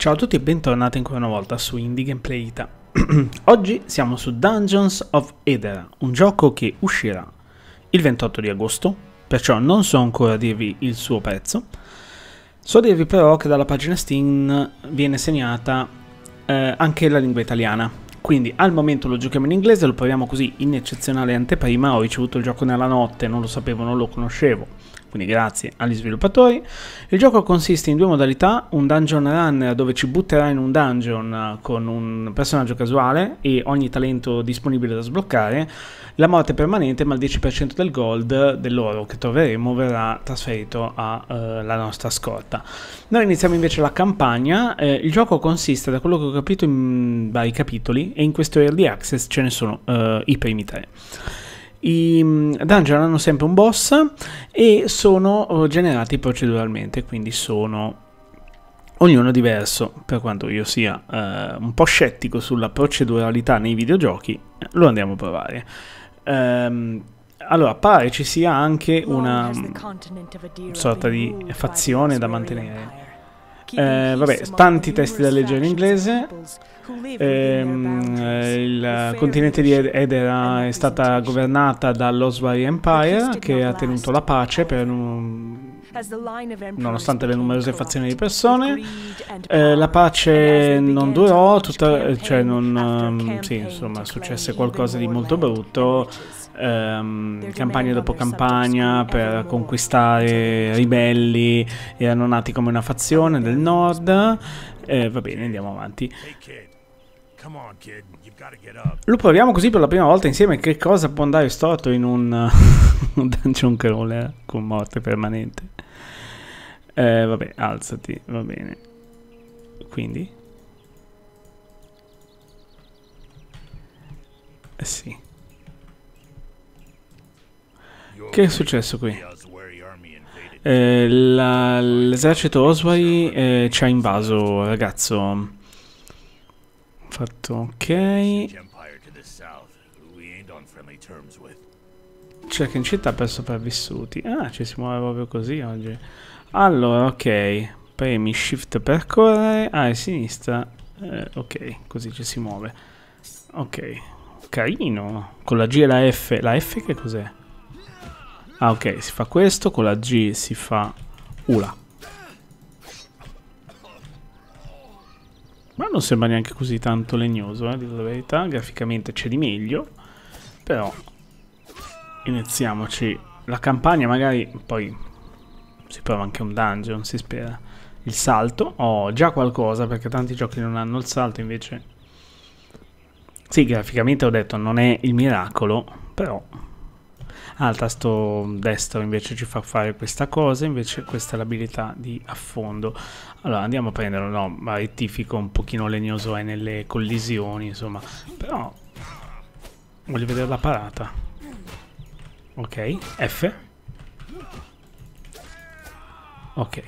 Ciao a tutti e bentornati ancora una volta su Indie Gameplay Ita. Oggi siamo su Dungeons of Edera, un gioco che uscirà il 28 di agosto, perciò non so ancora dirvi il suo prezzo. So dirvi però che dalla pagina Steam viene segnata eh, anche la lingua italiana, quindi al momento lo giochiamo in inglese, lo proviamo così in eccezionale anteprima, ho ricevuto il gioco nella notte, non lo sapevo, non lo conoscevo quindi grazie agli sviluppatori. Il gioco consiste in due modalità, un dungeon runner dove ci butterà in un dungeon eh, con un personaggio casuale e ogni talento disponibile da sbloccare, la morte permanente ma il 10% del gold dell'oro che troveremo verrà trasferito alla eh, nostra scorta. Noi iniziamo invece la campagna, eh, il gioco consiste da quello che ho capito in mm, vari capitoli e in questo early access ce ne sono eh, i primi tre. I mm, dungeon hanno sempre un boss e sono eh, generati proceduralmente, quindi sono ognuno diverso. Per quanto io sia eh, un po' scettico sulla proceduralità nei videogiochi, lo andiamo a provare. Ehm, allora, pare ci sia anche una mm, sorta di fazione da mantenere eh, vabbè, tanti testi da leggere in inglese. Ehm, eh, il continente di Edera è stata governata dall'Oswai Empire che ha tenuto la pace per un nonostante le numerose fazioni di persone. Eh, la pace non durò, tutta, cioè non, mm, sì, insomma, successe qualcosa di molto brutto ehm, campagna dopo campagna per conquistare ribelli, erano nati come una fazione del nord. Eh, va bene, andiamo avanti. Lo proviamo così per la prima volta insieme. Che cosa può andare storto in un, un dungeon crawler eh, con morte permanente? Eh, vabbè, alzati, va bene. Quindi? Eh, sì. Che è successo qui? Eh, l'esercito Oswari eh, ci ha invaso, ragazzo. Fatto ok. Check in città per sopravvissuti. Ah, ci si muove proprio così oggi. Allora, ok. Premi shift per correre. Ah, è sinistra. Eh, ok, così ci si muove. Ok. Carino. Con la G e la F. La F che cos'è? Ah ok, si fa questo, con la G si fa Ula. Ma non sembra neanche così tanto legnoso, eh, dico la verità. Graficamente c'è di meglio. Però iniziamoci. La campagna magari poi si prova anche un dungeon, si spera. Il salto, ho oh, già qualcosa perché tanti giochi non hanno il salto invece. Sì, graficamente ho detto non è il miracolo, però al tasto destro invece ci fa fare questa cosa, invece questa è l'abilità di affondo. Allora andiamo a prenderlo, no, ma rettifico un pochino legnoso è nelle collisioni, insomma, però voglio vedere la parata. Ok, F. Ok.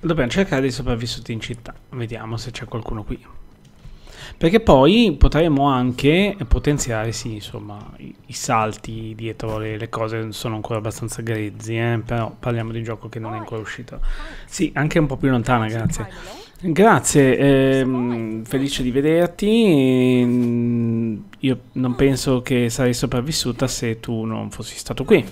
Dobbiamo cercare dei sopravvissuti in città. Vediamo se c'è qualcuno qui. Perché poi potremmo anche potenziare, sì, insomma, i, i salti dietro le, le, cose sono ancora abbastanza grezzi, eh? però parliamo di un gioco che non è ancora uscito. Sì, anche un po' più lontana, grazie. Grazie, ehm, felice di vederti. Io non penso che sarei sopravvissuta se tu non fossi stato qui.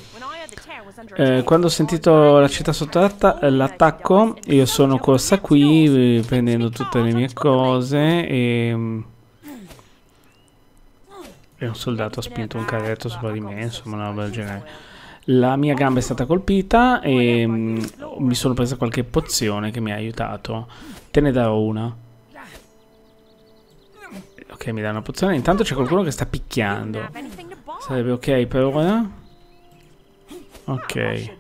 Eh, quando ho sentito la città sottratta, eh, l'attacco, io sono corsa qui eh, prendendo tutte le mie cose e... Mm, e un soldato ha spinto un carretto sopra di me, insomma una roba del genere. La mia gamba è stata colpita e mm, mi sono presa qualche pozione che mi ha aiutato. Te ne darò una. Ok, mi dà una pozione. Intanto c'è qualcuno che sta picchiando. Sarebbe ok per ora. Ok.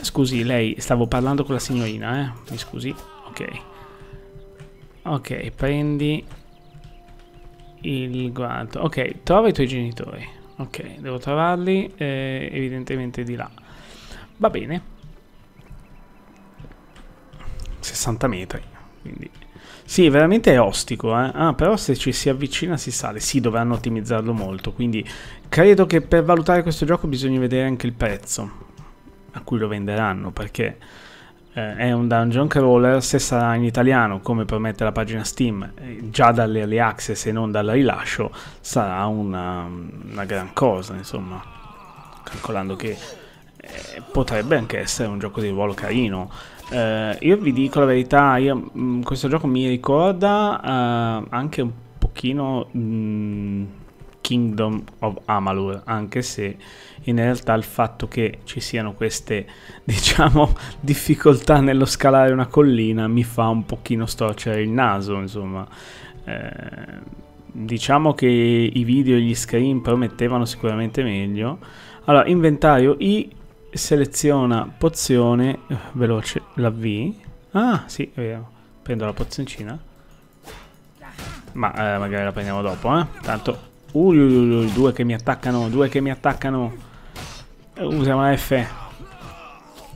Scusi, lei... Stavo parlando con la signorina, eh. Mi scusi. Ok. Ok, prendi il guanto. Ok, trova i tuoi genitori. Ok, devo trovarli eh, evidentemente di là. Va bene. 60 metri, quindi... Sì, veramente è ostico, eh? ah, però se ci si avvicina si sale, sì, dovranno ottimizzarlo molto, quindi credo che per valutare questo gioco bisogna vedere anche il prezzo a cui lo venderanno, perché eh, è un dungeon crawler, se sarà in italiano, come promette la pagina Steam, eh, già dall'early access e non dal rilascio, sarà una, una gran cosa, insomma, calcolando che eh, potrebbe anche essere un gioco di ruolo carino eh, io vi dico la verità, io, mh, mm, questo gioco mi ricorda eh, anche un pochino mh, mm, Kingdom of Amalur, anche se in realtà il fatto che ci siano queste, diciamo, difficoltà nello scalare una collina mi fa un pochino storcere il naso, insomma. Eh, diciamo che i video e gli screen promettevano sicuramente meglio. Allora, inventario I seleziona pozione veloce, la V. Ah, sì, è vero. Prendo la pozioncina. Ma eh, magari la prendiamo dopo, eh. Tanto... Ui, ui, ui, due che mi attaccano, due che mi attaccano. Usiamo la F.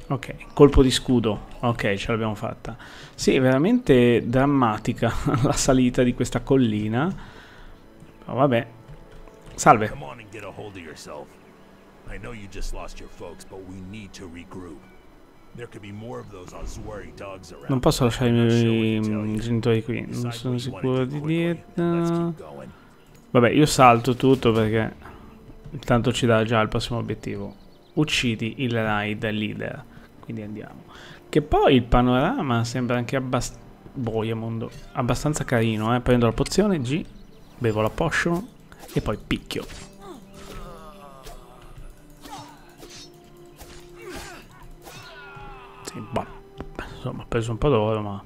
Ok, colpo di scudo. Ok, ce l'abbiamo fatta. Sì, è veramente drammatica la salita di questa collina. Oh, vabbè. Salve. I know you just lost your folks, but we need to regroup. There could be more of those Azuari dogs around. Non posso lasciare i miei genitori qui, non sono sicuro di dirlo. Vabbè, io salto tutto perché intanto ci dà già il prossimo obiettivo. Uccidi il raid leader. Quindi andiamo. Che poi il panorama sembra anche abbastanza... Boia mondo. Abbastanza carino, eh. Prendo la pozione, G, bevo la potion e poi picchio. Sì, bah, insomma, ho preso un po' d'oro, ma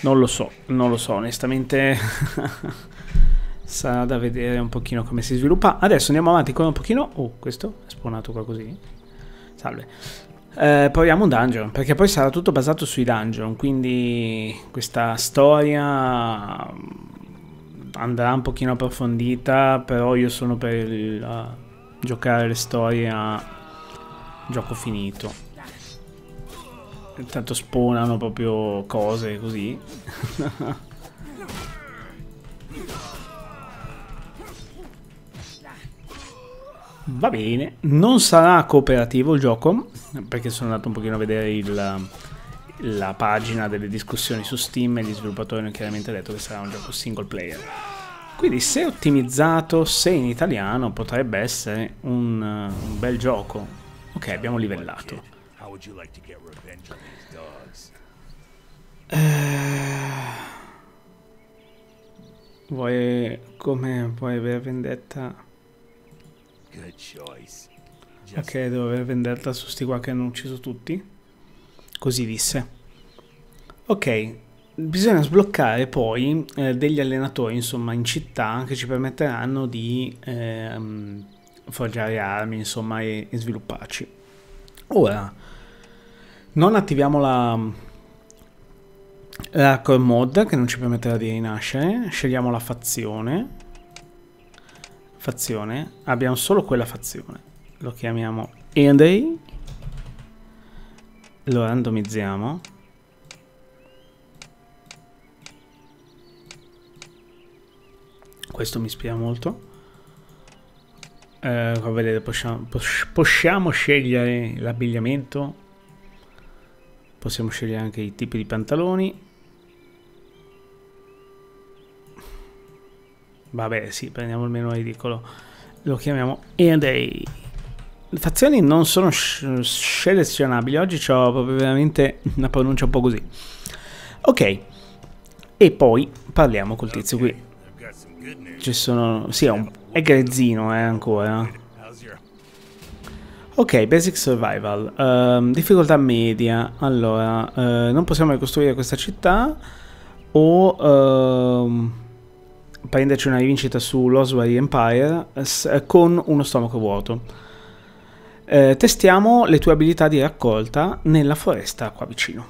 non lo so, non lo so, onestamente sarà da vedere un pochino come si sviluppa. Adesso andiamo avanti con un pochino... Oh, questo è spawnato qua così. Salve. Eh, proviamo un dungeon, perché poi sarà tutto basato sui dungeon, quindi questa storia mm, andrà un pochino approfondita, però io sono per il, uh, giocare le storie a gioco finito. Intanto spawnano proprio cose così. Va bene, non sarà cooperativo il gioco, perché sono andato un pochino a vedere il, la pagina delle discussioni su Steam e gli sviluppatori hanno chiaramente detto che sarà un gioco single player. Quindi se ottimizzato, se in italiano, potrebbe essere un, un bel gioco. Ok, abbiamo livellato would you like to get revenge on these dogs? Eh, vuoi come vuoi avere vendetta? Good choice. ok, devo avere vendetta su sti qua che hanno ucciso tutti. Così disse. Ok, bisogna sbloccare poi eh, degli allenatori, insomma, in città che ci permetteranno di eh, forgiare armi, insomma, e, e svilupparci. Ora, non attiviamo la, la core mod che non ci permetterà di rinascere, scegliamo la fazione, fazione, abbiamo solo quella fazione, lo chiamiamo Enday, lo randomizziamo, questo mi ispira molto. Eh, vedete, possiamo, possiamo scegliere l'abbigliamento possiamo scegliere anche i tipi di pantaloni vabbè sì prendiamo il meno ridicolo lo chiamiamo E&A le fazioni non sono selezionabili oggi ho proprio veramente una pronuncia un po' così ok e poi parliamo col tizio qui ci sono sì è, un, è grezzino eh, ancora Ok, Basic Survival, um, difficoltà media, allora, uh, non possiamo ricostruire questa città o uh, prenderci una rivincita sull'Oswary Empire eh, con uno stomaco vuoto. Uh, testiamo le tue abilità di raccolta nella foresta qua vicino.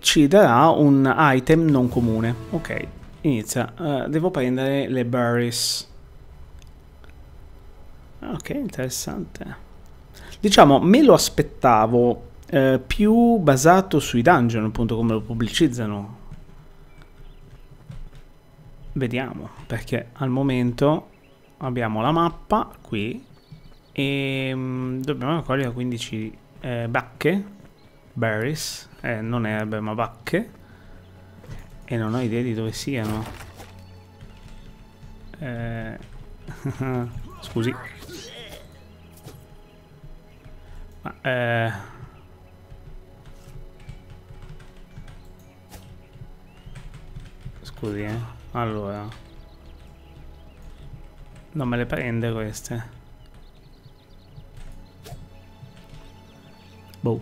Ci darà un item non comune. Ok, inizia. devo prendere le berries. Ah, ok, interessante. Diciamo, me lo aspettavo eh, più basato sui dungeon, appunto come lo pubblicizzano. Vediamo, perché al momento abbiamo la mappa qui e mm, dobbiamo raccogliere 15 eh, bacche, berries, eh, non erbe ma bacche e non ho idea di dove siano. Eh, scusi. Ma, eh... Scusi, eh. Allora. Non me le prende queste. Boh.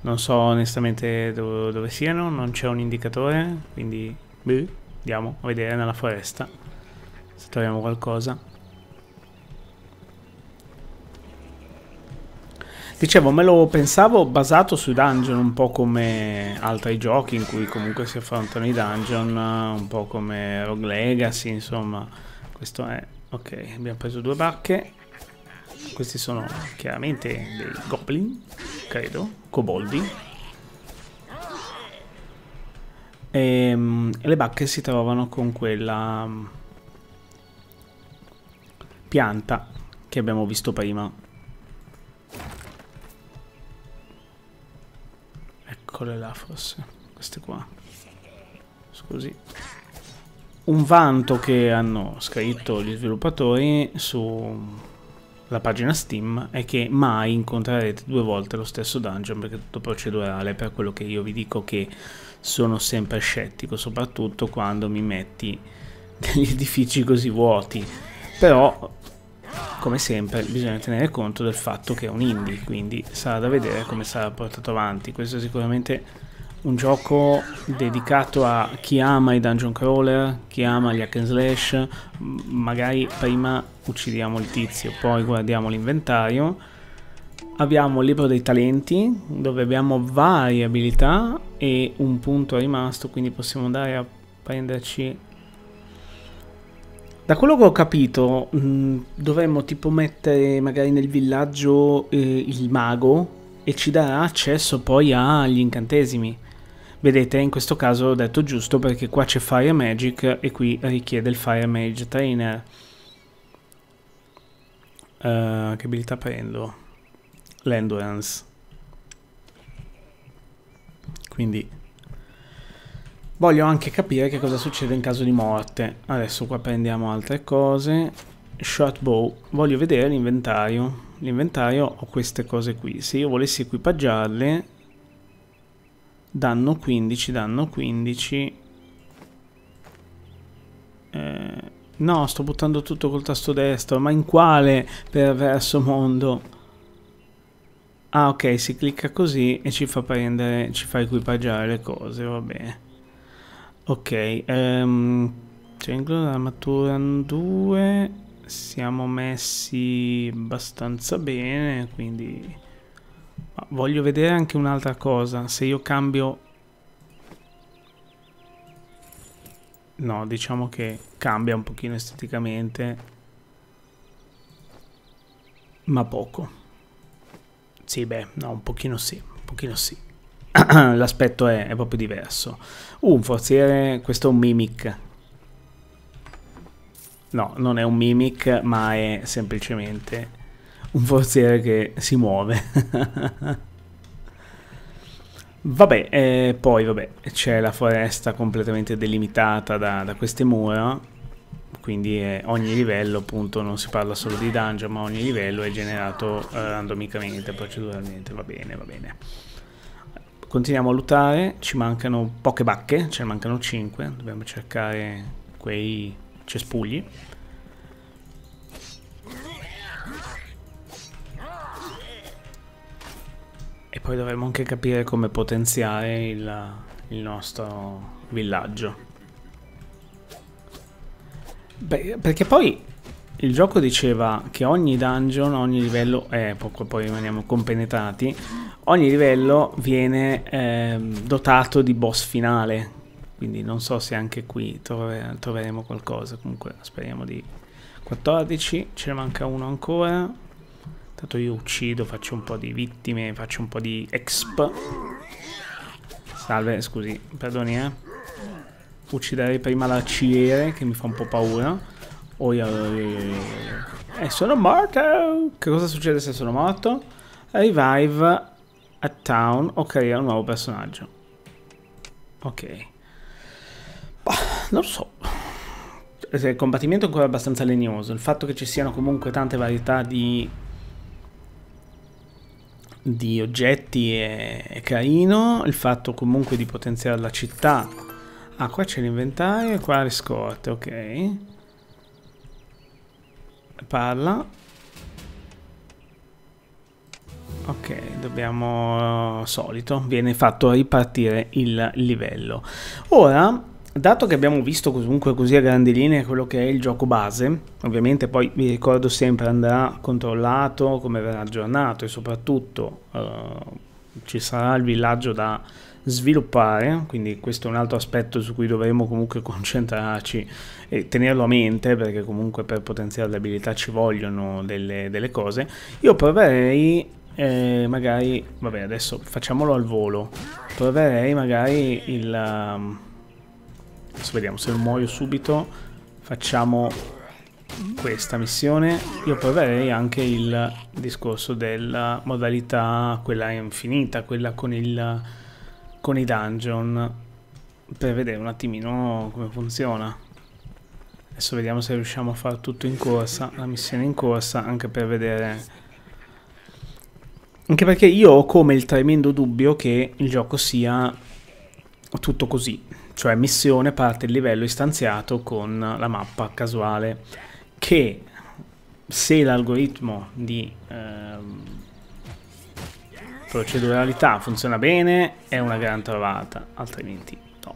Non so onestamente dove, dove siano, non c'è un indicatore, quindi beh, andiamo a vedere nella foresta se troviamo qualcosa. Dicevo, me lo pensavo basato sui dungeon, un po' come altri giochi in cui comunque si affrontano i dungeon, eh, un po' come Rogue Legacy, insomma. Questo è... Ok, abbiamo preso due bacche. Questi sono chiaramente dei goblin, credo, coboldi. Ehm, e, um, le bacche si trovano con quella mm, pianta che abbiamo visto prima. eccole là forse, queste qua. Scusi. Un vanto che hanno scritto gli sviluppatori sulla pagina Steam è che mai incontrerete due volte lo stesso dungeon perché è tutto procedurale, per quello che io vi dico che sono sempre scettico, soprattutto quando mi metti degli edifici così vuoti. Però come sempre bisogna tenere conto del fatto che è un indie, quindi sarà da vedere come sarà portato avanti. Questo è sicuramente un gioco dedicato a chi ama i dungeon crawler, chi ama gli hack and slash, magari prima uccidiamo il tizio, poi guardiamo l'inventario. Abbiamo il libro dei talenti, dove abbiamo varie abilità e un punto rimasto, quindi possiamo andare a prenderci da quello che ho capito, mm, dovremmo tipo mettere magari nel villaggio eh, il mago e ci darà accesso poi agli incantesimi. Vedete, in questo caso ho detto giusto perché qua c'è Fire Magic e qui richiede il Fire Mage Trainer. Uh, che abilità prendo? L'Endurance. Quindi Voglio anche capire che cosa succede in caso di morte. Adesso qua prendiamo altre cose. Shotbow. Voglio vedere l'inventario. L'inventario ho queste cose qui. Se io volessi equipaggiarle, danno 15, danno 15. Eh, no, sto buttando tutto col tasto destro. Ma in quale perverso mondo? Ah ok, si clicca così e ci fa prendere, ci fa equipaggiare le cose, va bene. Ok, um, triangolo della 2, siamo messi abbastanza bene, quindi... Ma voglio vedere anche un'altra cosa, se io cambio... No, diciamo che cambia un pochino esteticamente, ma poco. Sì, beh, no, un pochino sì, un pochino sì. l'aspetto è, è, proprio diverso. Uh, un forziere, questo è un mimic. No, non è un mimic, ma è semplicemente un forziere che si muove. vabbè, eh, poi vabbè, c'è la foresta completamente delimitata da, da queste mura, quindi eh, ogni livello appunto non si parla solo di dungeon, ma ogni livello è generato eh, randomicamente, proceduralmente, va bene, va bene. Continuiamo a lottare, ci mancano poche bacche, ce ne mancano 5, dobbiamo cercare quei cespugli. E poi dovremmo anche capire come potenziare il, il nostro villaggio. Beh, perché poi il gioco diceva che ogni dungeon, ogni livello, eh, poi rimaniamo compenetrati, ogni livello viene eh, dotato di boss finale, quindi non so se anche qui trove- troveremo qualcosa, comunque speriamo di 14, ce ne manca uno ancora, tanto io uccido, faccio un po' di vittime, faccio un po' di exp, salve, scusi, perdoni eh, ucciderei prima l'arciere che mi fa un po' paura, Oi, oi, oi, e eh, sono morto! Che cosa succede se sono morto? Revive a town o crea un nuovo personaggio. Ok. Bah, non so. Il combattimento è ancora abbastanza legnoso. Il fatto che ci siano comunque tante varietà di, di oggetti è, è carino. Il fatto comunque di potenziare la città. Ah, qua c'è l'inventario e qua le scorte, ok. Parla ok dobbiamo eh, solito viene fatto ripartire il livello ora dato che abbiamo visto comunque così a grandi linee quello che è il gioco base, ovviamente poi vi ricordo sempre andrà controllato come verrà aggiornato e soprattutto eh, ci sarà il villaggio da sviluppare, quindi questo è un altro aspetto su cui dovremo comunque concentrarci e tenerlo a mente perché comunque per potenziare le abilità ci vogliono delle, delle cose. Io proverei e magari, vabbè adesso facciamolo al volo. Proverei magari il... Um, adesso vediamo se non muoio subito. Facciamo questa missione. Io proverei anche il discorso della modalità, quella infinita, quella con, il, con i dungeon. Per vedere un attimino come funziona. Adesso vediamo se riusciamo a fare tutto in corsa, la missione in corsa, anche per vedere anche perché io ho come il tremendo dubbio che il gioco sia tutto così, cioè missione parte il livello istanziato con la mappa casuale che se l'algoritmo di eh, proceduralità funziona bene è una gran trovata, altrimenti no.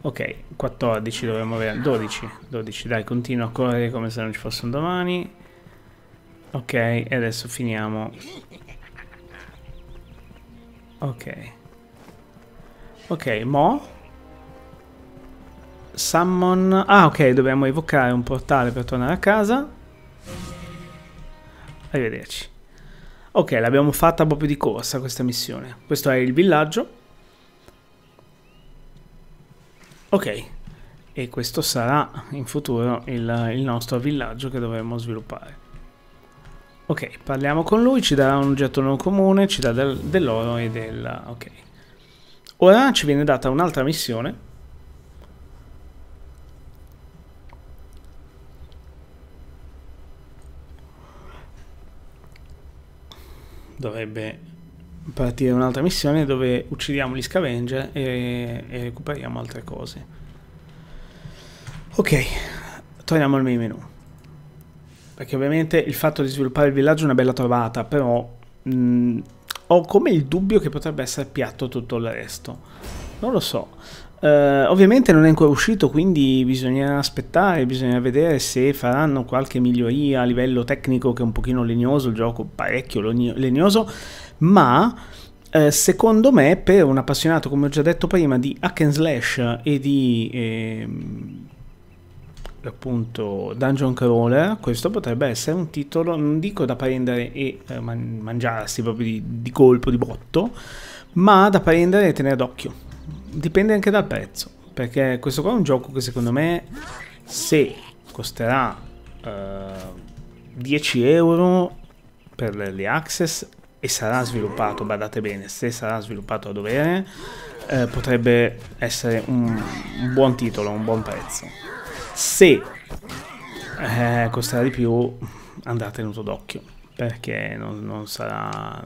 Ok, 14 dovremmo avere, 12, 12 dai continua a correre come se non ci fossero domani. Ok, e adesso finiamo Ok. Ok, mo. Summon... Ah, ok, dobbiamo evocare un portale per tornare a casa. Arrivederci. Ok, l'abbiamo fatta proprio di corsa questa missione. Questo è il villaggio. Ok. E questo sarà in futuro il, il nostro villaggio che dovremo sviluppare. Ok, parliamo con lui, ci darà un oggetto non comune, ci dà del, dell'oro e del... ok. Ora ci viene data un'altra missione. Dovrebbe partire un'altra missione dove uccidiamo gli scavenger e, e recuperiamo altre cose. Ok, torniamo al main menu perché ovviamente il fatto di sviluppare il villaggio è una bella trovata, però mh, mm, ho come il dubbio che potrebbe essere piatto tutto il resto. Non lo so. Uh, ovviamente non è ancora uscito, quindi bisognerà aspettare, bisogna vedere se faranno qualche miglioria a livello tecnico che è un pochino legnoso, il gioco parecchio legnoso, ma eh, secondo me per un appassionato, come ho già detto prima, di hack and slash e di... Eh, appunto Dungeon Crawler, questo potrebbe essere un titolo, non dico da prendere e eh, man- mangiarsi proprio di, di, colpo, di botto, ma da prendere e tenere d'occhio. Dipende anche dal prezzo, perché questo qua è un gioco che secondo me se costerà eh, 10 euro per le access e sarà sviluppato, badate bene, se sarà sviluppato a dovere, eh, potrebbe essere un, un buon titolo, un buon prezzo. Se eh, costerà di più, andrà tenuto d'occhio, perché non, non sarà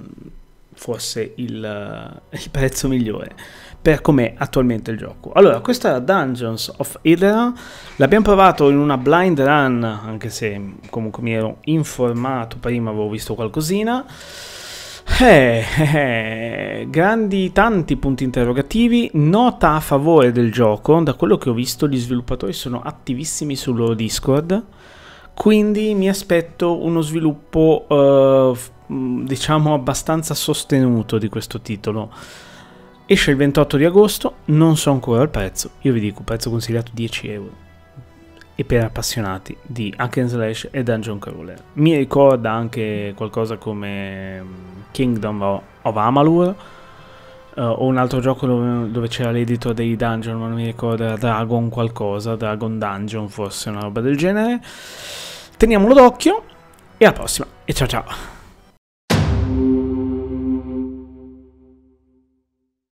forse il, eh, il, prezzo migliore per com'è attualmente il gioco. Allora, questa era Dungeons of Hydra, l'abbiamo provato in una blind run, anche se comunque mi ero informato prima, avevo visto qualcosina. Eh, eh, grandi tanti punti interrogativi, nota a favore del gioco, da quello che ho visto gli sviluppatori sono attivissimi sul loro Discord, quindi mi aspetto uno sviluppo eh, mm, diciamo abbastanza sostenuto di questo titolo. Esce il 28 di agosto, non so ancora il prezzo, io vi dico prezzo consigliato 10 euro e per appassionati di hack and slash e dungeon crawler. Mi ricorda anche qualcosa come mm, Kingdom of Amalur uh, o un altro gioco dove, dove c'era l'editor dei dungeon, ma non mi ricordo, Dragon qualcosa, Dragon Dungeon forse, una roba del genere. Teniamolo d'occhio e alla prossima e ciao ciao!